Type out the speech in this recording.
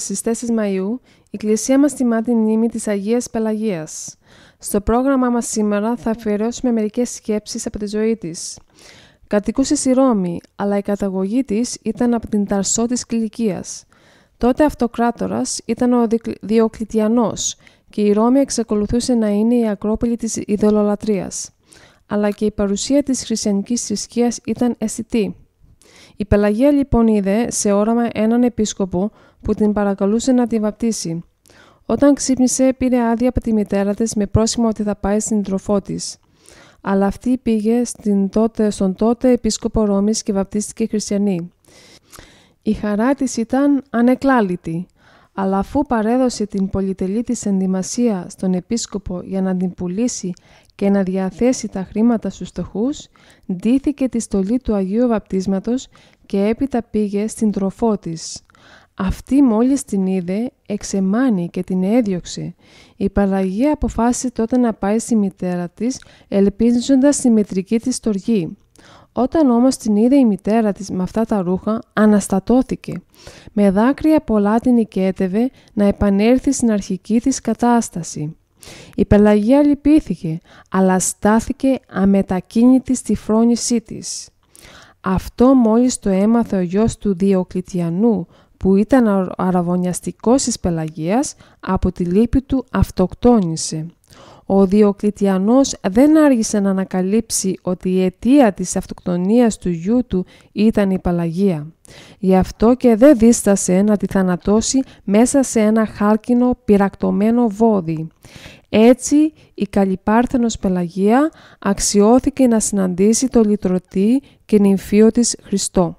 Στις 4 Μαΐου, η Εκκλησία μας τιμά τη μνήμη της Αγίας Πελαγίας. Στο πρόγραμμά μας σήμερα θα αφιερώσουμε μερικές σκέψεις από τη ζωή της. Κατοικούσε στη Ρώμη, αλλά η καταγωγή της ήταν από την Ταρσό της Κλικίας. Τότε αυτοκράτορας ήταν ο Διοκλητιανός και η Ρώμη εξακολουθούσε να είναι η ακρόπολη της Ιδωλολατρεία. Αλλά και η παρουσία της χριστιανικής θρησκείας ήταν αισθητή. Η Πελαγία λοιπόν είδε σε όραμα έναν επίσκοπο που την παρακαλούσε να τη βαπτίσει. Όταν ξύπνησε πήρε άδεια από τη μητέρα της με πρόσχημα ότι θα πάει στην τροφό της. Αλλά αυτή πήγε στην τότε, στον τότε επίσκοπο Ρώμης και βαπτίστηκε χριστιανή. Η χαρά της ήταν ανεκλάλητη αλλά αφού παρέδωσε την πολυτελή της ενδυμασία στον επίσκοπο για να την πουλήσει και να διαθέσει τα χρήματα στους στοχούς, ντύθηκε τη στολή του Αγίου Βαπτίσματος και έπειτα πήγε στην τροφό της. Αυτή μόλις την είδε, εξεμάνει και την έδιωξε. Η Παραγία αποφάσισε τότε να πάει στη μητέρα της, ελπίζοντας τη μετρική της στοργή. Όταν όμως την είδε η μητέρα της με αυτά τα ρούχα, αναστατώθηκε. Με δάκρυα πολλά την οικέτευε να επανέλθει στην αρχική της κατάσταση. Η Πελαγία λυπήθηκε, αλλά στάθηκε αμετακίνητη στη φρόνησή της. Αυτό μόλις το έμαθε ο γιος του Διοκλητιανού, που ήταν αραβωνιαστικός της Πελαγίας, από τη λύπη του αυτοκτόνησε. Ο Διοκλητιανός δεν άργησε να ανακαλύψει ότι η αιτία της αυτοκτονίας του γιού του ήταν η Παλαγία. Γι' αυτό και δεν δίστασε να τη θανατώσει μέσα σε ένα χάλκινο πυρακτωμένο βόδι. Έτσι η Καλυπάρθενος Πελαγία αξιώθηκε να συναντήσει το λυτρωτή και νυμφίο της Χριστό.